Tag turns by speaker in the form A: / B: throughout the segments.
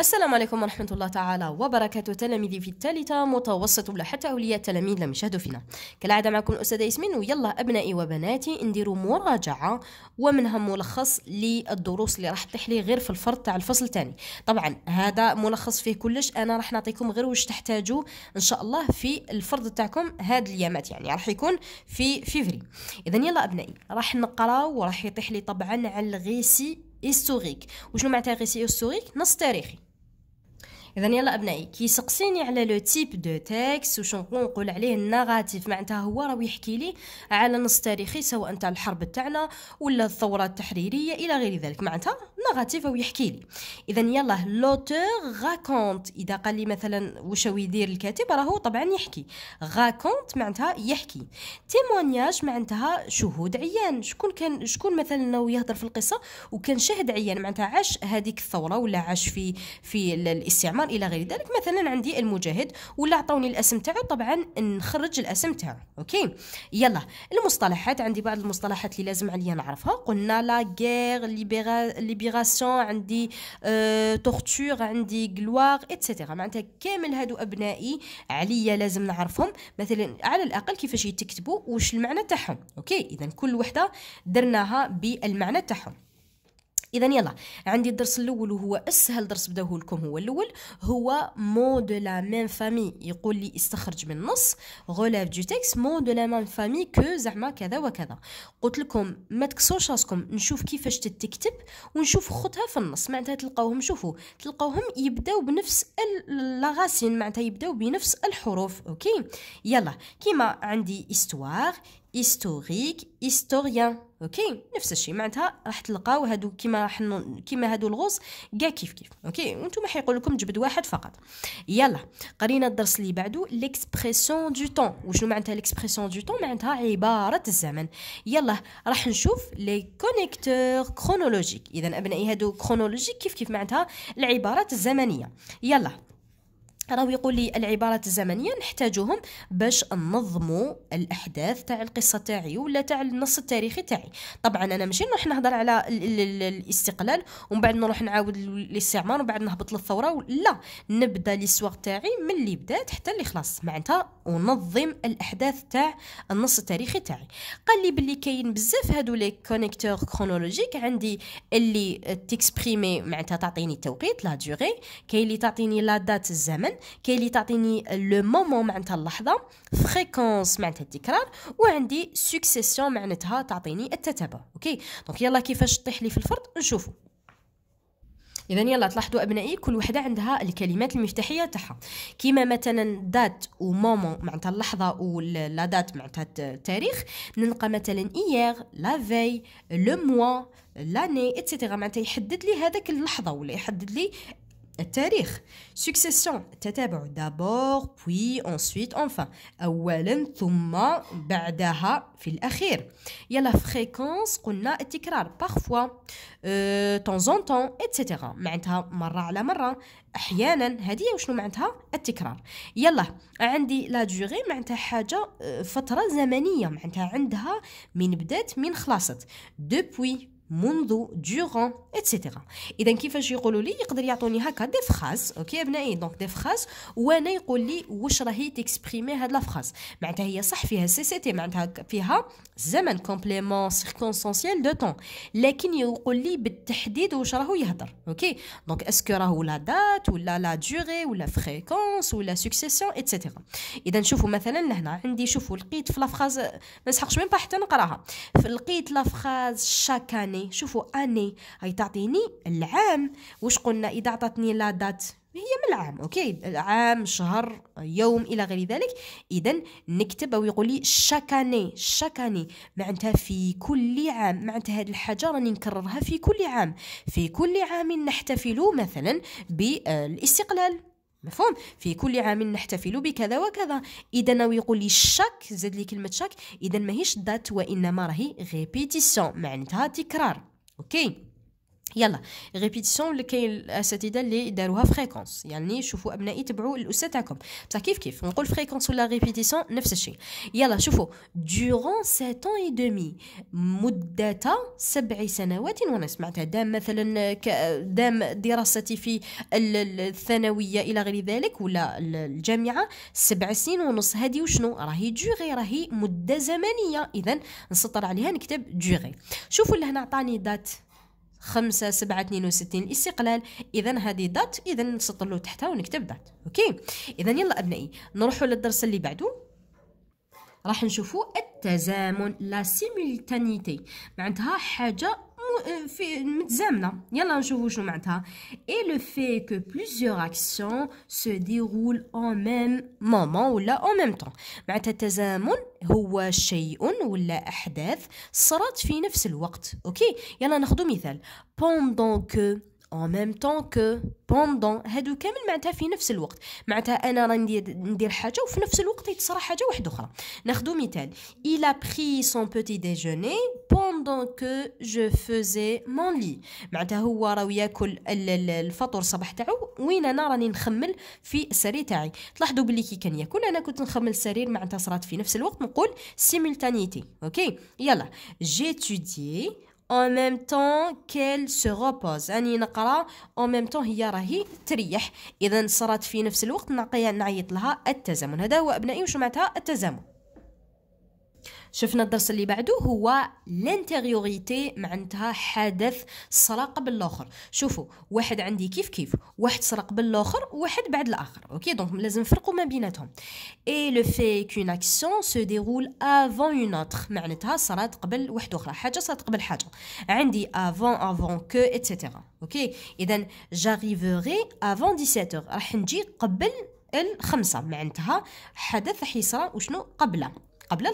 A: السلام عليكم ورحمة الله تعالى وبركاته تلاميذي في الثالثة متوسط ولا حتى أولياء التلاميذ لم يشاهدوا فينا كالعادة معكم الأستاذة ياسمين ويلا أبنائي وبناتي نديروا مراجعة ومنها ملخص للدروس اللي راح تطيح لي غير في الفرض تاع الفصل الثاني طبعا هذا ملخص فيه كلش أنا راح نعطيكم غير واش تحتاجوا إن شاء الله في الفرض تاعكم هاد اليامات يعني راح يكون في فيفري إذا يلا أبنائي راح نقراو وراح يطيح لي طبعا على الغيسي هيستوريك وشنو معناتها غيسي هيستوريك نص تاريخي اذا يلا ابنائي كيسقسيني على لو تيب دو تيكس وش نقول عليه الناراتيف معناتها هو راه يحكي لي على نص تاريخي سواء تاع الحرب تاعنا ولا الثوره التحريريه الى غير ذلك معناتها نغاتيف او يحكي لي اذا يلا لوتور غاكونت اذا قال لي مثلا وش يدير الكاتب راهو طبعا يحكي غاكونت معناتها يحكي تيمونياج معناتها شهود عيان شكون كان شكون مثلا يهضر في القصه وكان شاهد عيان معناتها عاش هذيك الثوره ولا عاش في في الاستعمار الى غير ذلك مثلا عندي المجاهد ولا عطوني الاسم تاعو طبعا نخرج الاسم تاعو اوكي يلا المصطلحات عندي بعض المصطلحات اللي لازم عليا نعرفها قلنا لا غير ليبيراسيون عندي تورتور آه، عندي جلواغ اتسيتيرا معناتها كامل هادو ابنائي عليا لازم نعرفهم مثلا على الاقل كيفاش يتكتبوا وش المعنى تاعهم اوكي اذا كل وحده درناها بالمعنى تاعهم اذا يلا عندي الدرس الاول وهو اسهل درس بداه لكم هو الاول هو مو دو لا ميم فامي يقول لي استخرج من النص غولاف دو تيكس مو دو لا ميم فامي كو زعما كذا وكذا قلت لكم ما تكسوش راسكم نشوف كيفاش تتكتب ونشوف خطها في النص معناتها تلقاوهم شوفوا تلقاوهم يبداو بنفس لاغاسين معناتها يبداو بنفس الحروف اوكي يلا كيما عندي استوار هيستوريك هيستوريان اوكي نفس الشيء معناتها راح تلقاو هادو كيما راح كيما هادو الغوص كاع كيف كيف اوكي وانتم حيقول لكم جبد واحد فقط يلا قرينا الدرس اللي بعدو ليكسبريسيون دو طون وشنو معناتها ليكسبريسيون دو طون معناتها عباره الزمن يلا راح نشوف لي كونيكتور كرونولوجيك اذا ابنائي هادو كرونولوجيك كيف كيف معناتها العبارات الزمنيه يلا راهو يقول لي العبارات الزمنيه نحتاجهم باش ننظموا الاحداث تاع القصه تاعي ولا تاع النص التاريخي تاعي طبعا انا ماشي نروح نهضر على الاستقلال ومن بعد نروح نعاود الاستعمار ومن بعد نهبط للثوره لا نبدا ليسواغ تاعي من اللي بدات حتى اللي خلاص معناتها ونظم الاحداث تاع النص التاريخي تاعي قال لي بلي كاين بزاف هادو لي كونيكتور كرونولوجيك عندي اللي تيكسبريمي معناتها تعطيني التوقيت لا دوري كاين اللي تعطيني لا دات الزمن كاين اللي تعطيني لو مومون معناتها اللحظه فريكونس معناتها التكرار وعندي سوكسيسيون معناتها تعطيني التتابع اوكي دونك يلا كيفاش طيح لي في الفرد نشوفوا اذا يلا تلاحظوا ابنائي كل وحده عندها الكلمات المفتاحيه تاعها كيما مثلا دات ومومون معناتها اللحظه ولا دات معناتها التاريخ نلقى مثلا ايير لا في لو موا لاني اتسيتيرا معناتها يحدد لي هذاك اللحظه ولا يحدد لي التاريخ succession تتابع دابور بوي انسويت enfin أولا ثم بعدها في الأخير يلا فريكونس قلنا التكرار بارفوا طون زون طون اتسيتيرا معناتها مرة على مرة أحيانا هذه وشنو معناتها التكرار يلا عندي لا دوغي معناتها حاجة آه، فترة زمنية معناتها عندها من بدات من خلاصت دوبوي منذ دوران اتسيتيرا اذا كيفاش يقولوا لي يقدر يعطوني هكا دي فراز اوكي ابنائي دونك دي فراز وانا يقول لي واش راهي تيكسبريمي هاد لا فراز معناتها هي صح فيها سي سي تي معناتها فيها زمن كومبليمون سيركونسونسيال دو طون لكن يقول لي بالتحديد واش راهو يهضر اوكي دونك اسكو راهو لا دات ولا لا دوري ولا فريكونس ولا سوكسيسيون اتسيتيرا اذا شوفوا مثلا لهنا عندي شوفوا لقيت في لا فراز ما نسحقش من حتى نقراها لقيت لا فراز شاكاني أني شوفوا أني هي تعطيني العام واش قلنا إذا عطتني لا دات هي من العام اوكي العام شهر يوم الى غير ذلك اذا نكتب او يقول لي شاكاني شاكاني معناتها في كل عام معناتها هذه الحاجه راني نكررها في كل عام في كل عام نحتفل مثلا بالاستقلال مفهوم في كل عام نحتفل بكذا وكذا اذا ناوي يقول لي شاك زاد لي كلمه شاك اذا ماهيش دات وانما راهي ريبيتيسيون معناتها تكرار اوكي يلا ريبيتيسيون اللي كاين الاساتذه اللي داروها فريكونس يعني شوفوا ابنائي تبعوا الاستاذ تاعكم بصح كيف كيف نقول فريكونس ولا ريبيتيسيون نفس الشيء يلا شوفوا دوران ساتون اي دومي مده سبع سنوات وانا معناتها دام مثلا دام دراستي في الثانويه الى غير ذلك ولا الجامعه سبع سنين ونص هذه وشنو راهي دوغي راهي مده زمنيه اذا نسطر عليها نكتب دوغي شوفوا لهنا عطاني دات خمسة سبعة اثنين وستين الاستقلال إذا هذه دات إذا نسطلو تحتها ونكتب دات أوكي إذا يلا أبنائي نروحوا للدرس اللي بعده راح نشوفوا التزامن لا سيمولتانيتي معناتها حاجة في متزامنه يلا نشوفوا شنو معناتها et le fait que plusieurs actions se déroulent en même moment ولا en même temps معناتها التزامن هو شيء ولا احداث صرات في نفس الوقت اوكي يلا ناخذ مثال pendant que اون ميم طون كو بوندون هادو كامل معناتها في نفس الوقت معناتها انا راني ندير ندير حاجه وفي نفس الوقت يتصرى حاجه واحده اخرى ناخذ مثال il a pris son petit déjeuner pendant que je faisais mon lit معناتها هو راه ياكل الفطور الصباح تاعو وين انا راني نخمل في السرير تاعي تلاحظوا باللي كي كان ياكل انا كنت نخمل السرير معناتها صرات في نفس الوقت نقول سيمولتانيتي اوكي يلا جيتودي en même temps qu'elle se repose يعني نقرا en même temps هي راهي تريح اذا صرات في نفس الوقت نعيط لها التزامن هذا هو ابنائي وش معناتها التزامن شفنا الدرس اللي بعده هو لانتيريوريتي معناتها حدث سرق بالاخر شوفوا واحد عندي كيف كيف واحد سرق بالاخر وواحد بعد الاخر اوكي دونك لازم نفرقوا ما بيناتهم اي لو في كون اكسيون سو ديرول افون اون اوتر معناتها صارت قبل واحد اخرى حاجه صارت قبل حاجه عندي افون افون كو ايتترا اوكي اذا جاريفوري افون 17 راح نجي قبل الخمسة معناتها حدث حصرا وشنو قبله قبل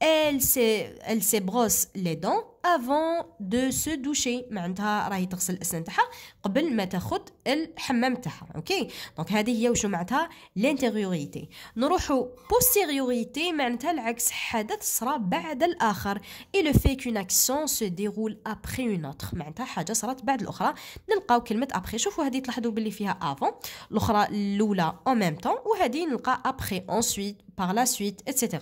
A: elle se elle se brosse les dents افون دو سو دوشي معناتها راهي تغسل الاسنان تاعها قبل ما تاخذ الحمام تاعها اوكي دونك هذه هي وشو معناتها لانتيريوريتي نروحو بوستيريوريتي معناتها العكس حدث صرا بعد الاخر اي لو في كون اكسيون سو ديغول ابري اون اوتر معناتها حاجه صرات بعد الاخرى نلقاو كلمه ابري شوفوا هذه تلاحظوا باللي فيها افون الاخرى الاولى او ميم طون وهذه نلقى ابري ensuite par la suite etc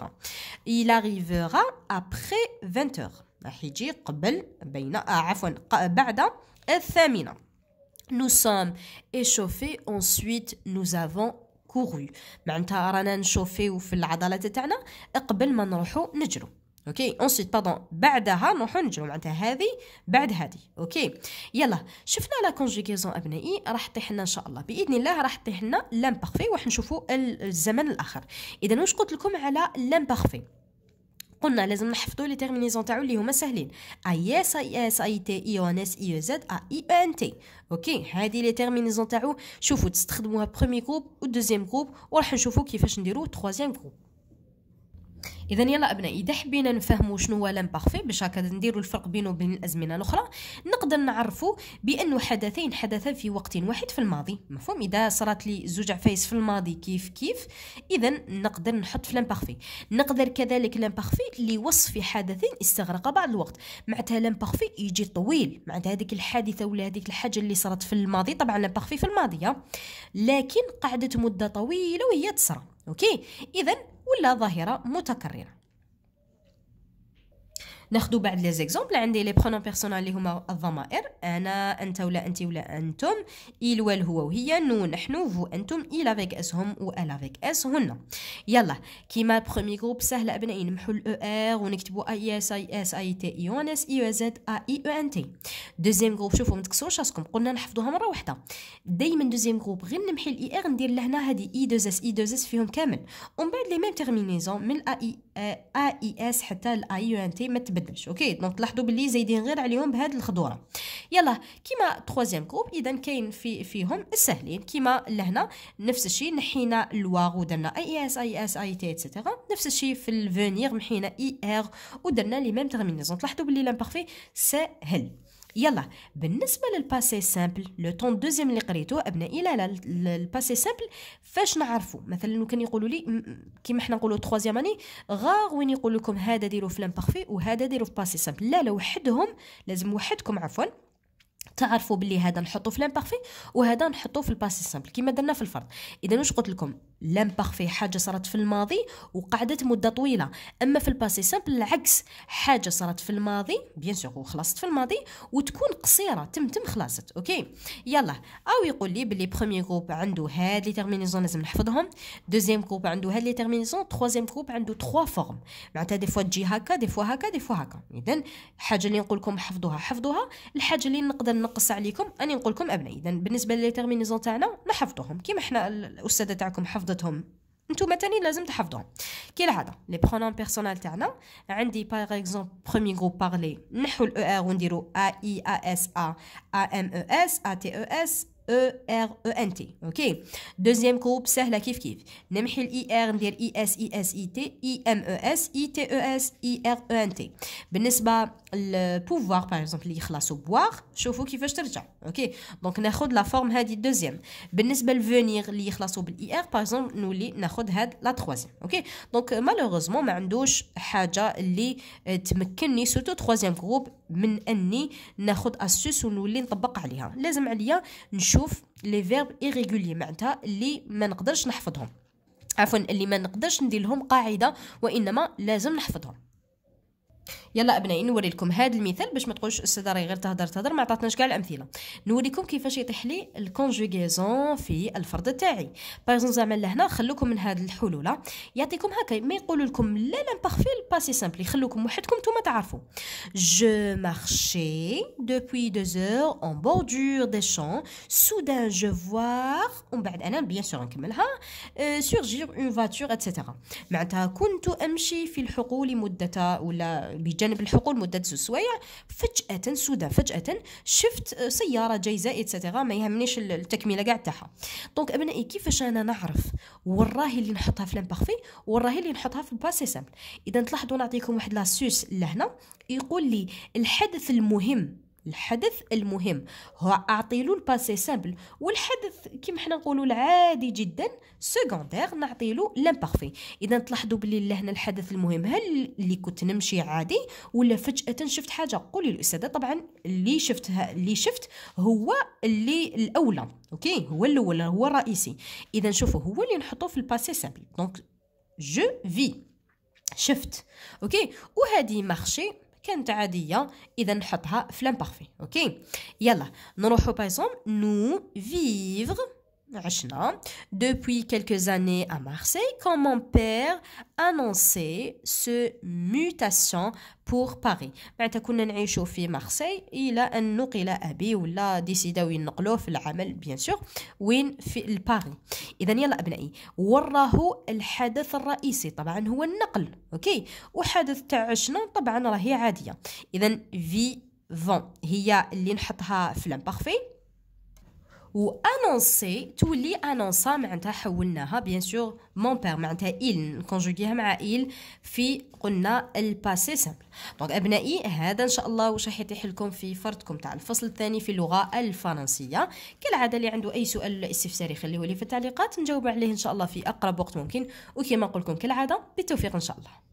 A: il arrivera après 20 heures راح يجي قبل بين آه عفوا بعد الثامنة Nous sommes échauffés, ensuite nous avons couru. معناتها رانا نشوفيو في العضلات تاعنا قبل ما نروحو نجرو. اوكي اونسيت باردون بعدها نروحو نجرو معناتها هذه بعد هذه اوكي يلا شفنا لا كونجيكيزون ابنائي راح تطيح لنا ان شاء الله باذن الله راح تطيح لنا لامبارفي وراح نشوفو الزمن الاخر اذا واش قلت لكم على لامبارفي قلنا لازم نحفظوا لي تيرمينيزون تاعو اللي هما ساهلين اي اس اي اس اي تي اي او ان اس اي زد اي ان تي اوكي هذه لي تيرمينيزون تاعو شوفوا تستخدموها برومي جروب ودوزيام جروب وراح نشوفوا كيفاش نديرو تخوازيام جروب اذا يلا ابنائي اذا حبينا نفهموا شنو هو لامبارفي باش هكا نديروا الفرق بينه وبين الازمنه الاخرى نقدر نعرفوا بانه حدثين حدثا في وقت واحد في الماضي مفهوم اذا صارت لي زوج عفايس في الماضي كيف كيف اذا نقدر نحط في لامبارفي نقدر كذلك لامبارفي لوصف حدثين استغرق بعض الوقت معناتها لامبارفي يجي طويل معناتها هذيك الحادثه ولا هذيك الحاجه اللي صارت في الماضي طبعا لامبارفي في الماضي لكن قعدت مده طويله وهي تصرى اوكي اذا ولا ظاهرة متكررة ناخذوا بعض لي زيكزومبل عندي لي برونون بيرسونال اللي هما الضمائر انا انت ولا انت ولا انتم il وال هو وهي نو نحن فو انتم il افيك اس هم و ال افيك اس هن يلا كيما برومي جروب سهل ابنائي نمحو الاو ار ونكتبوا اي اس اي اس اي تي اي اون اس اي زد اي اي او ان تي دوزيام جروب شوفوا ما تكسروش راسكم قلنا نحفظوها مره واحده دائما دوزيام جروب غير نمحي الاي ار e ندير لهنا هذه اي دوز اس اي دوز اس فيهم كامل ومن بعد لي ميم تيرمينيزون من الاي اي اس حتى الاي او ان تي ما تبدلش اوكي دونك تلاحظوا باللي زايدين غير عليهم بهذه الخضوره يلا كيما تخوازيام كوب اذا كاين في فيهم السهلين كيما لهنا نفس الشيء نحينا الواغ ودرنا اي اس اي اس اي تي اتسيتيرا نفس الشيء في الفونيغ محينا اي ار ودرنا لي ميم تيرمينيزون تلاحظوا باللي لامبارفي ساهل يلا بالنسبه للباسي سامبل لو طون دوزيام اللي قريتو ابنائي لا لا الباسي سامبل فاش نعرفو مثلا كان يقولوا لي كيما حنا نقولوا تخوازيام اني غا وين يقول لكم هذا ديرو في لامبارفي وهذا ديرو في باسي سامبل لا لا وحدهم لازم وحدكم عفوا تعرفوا باللي هذا نحطو في لامبارفي وهذا نحطو في الباسي سامبل كما درنا في الفرض اذا واش قلت لكم لامبارفي حاجه صارت في الماضي وقعدت مده طويله اما في الباسي سامبل العكس حاجه صارت في الماضي بيان سور وخلصت في الماضي وتكون قصيره تم تم خلصت اوكي يلا او يقول لي بلي بروميير جروب عنده هاد لي تيرمينيزون لازم نحفظهم دوزيام جروب عنده هاد لي تيرمينيزون تروازيام جروب عنده تخوا فورم معناتها دي فوا تجي هكا دي فوا هكا دي فوا هكا اذا الحاجه اللي نقول لكم حفظوها حفظوها الحاجه اللي نقدر نقص عليكم اني نقول لكم ابنائي اذا بالنسبه لي تيرمينيزون تاعنا نحفظوهم كيما حنا الاستاذه تاعكم حفظتهم نتوما تاني لازم تحفظوهم كي العاده لي برونون بيرسونال تاعنا عندي باغ اكزومبل برومي جروب بارلي نحو الاو ار e ونديرو ا اي ا اس ا ا ام او اس ا تي او اس E R E N T اوكي دوزيام كروب سهله كيف كيف نمحي الاي ار ندير اي اس اي اس اي تي اي ام او اس اي تي او اس اي ار او ان تي بالنسبه للبوفوار باغ اكزومبل اللي يخلصوا بواغ شوفوا كيفاش ترجع اوكي دونك ناخذ لا فورم هذه الدوزيام بالنسبه لفونير اللي يخلصوا بالاي ار باغ اكزومبل نولي ناخذ هاد لا تروازيام اوكي دونك مالوغوزمون ما عندوش حاجه اللي تمكنني سوتو تروازيام جروب من اني ناخذ اسوس ونولي نطبق عليها لازم عليا نشوف لي فيرب ايريغولي معناتها اللي ما نقدرش نحفظهم عفوا اللي ما نقدرش ندير لهم قاعده وانما لازم نحفظهم يلا ابنائي نوري هذا المثال باش ما تقولوش السيده راهي غير تهضر تهضر ما عطاتناش كاع الامثله نوريكم كيفاش يطيح لي الكونجوغيزون في الفرد تاعي باغ زعما لهنا خلوكم من هذه الحلوله يعطيكم هكا ما يقول لكم لا لامبارفي الباسي سامبل يخلوكم وحدكم نتوما تعرفوا جو مارشي دوبوي دو زور اون بوردور دي شون سودان جو فوار ومن بعد انا بيان سور نكملها سورجير اون فاتور اتسيتيرا معناتها كنت امشي في الحقول مده ولا جانب الحقول مده زوج سوايع فجاه سودا فجاه شفت سياره جايزه اتسيتيرا ما يهمنيش التكمله كاع تاعها دونك ابنائي كيفاش انا نعرف وراهي اللي نحطها في لامبارفي وراهي اللي نحطها في الباسي سامبل اذا تلاحظوا نعطيكم واحد لاسوس لهنا يقول لي الحدث المهم الحدث المهم هو اعطي له الباسي سامبل والحدث كيما حنا نقولوا العادي جدا سكوندير نعطي له لامبارفي اذا تلاحظوا بلي لهنا الحدث المهم هل اللي كنت نمشي عادي ولا فجاه شفت حاجه قولي الاستاذه طبعا اللي شفتها اللي شفت هو اللي الاولى اوكي هو الاول هو الرئيسي اذا شوفوا هو اللي نحطه في الباسي سامبل دونك جو في شفت اوكي وهذه مارشي كانت عاديه اذا نحطها في لامبارفي اوكي يلا نروحو بايسون نو فيفغ depuis quelques années à Marseille quand mon père annonçait ce mutation pour Paris معناتها كنا نعيشو في مارسي الى ان نقل ابي ولا ديسيداو ينقلوه في العمل بيان سور وين في لباري اذا يلا ابنائي وراه الحدث الرئيسي طبعا هو النقل اوكي وحدث تاع عشنا طبعا راهي عاديه اذا في فون هي اللي نحطها في لامبارفي انونسي تولي انونسا معناتها حولناها بيان سور مون بير معناتها إل نكونجوغيها مع إل في قلنا الباسي سامبل دونك أبنائي هذا إن شاء الله واش راح يطيح لكم في فردكم تاع الفصل الثاني في اللغة الفرنسية كالعادة اللي عنده أي سؤال ولا استفسار يخليه لي في التعليقات نجاوب عليه إن شاء الله في أقرب وقت ممكن وكما نقول لكم كالعادة بالتوفيق إن شاء الله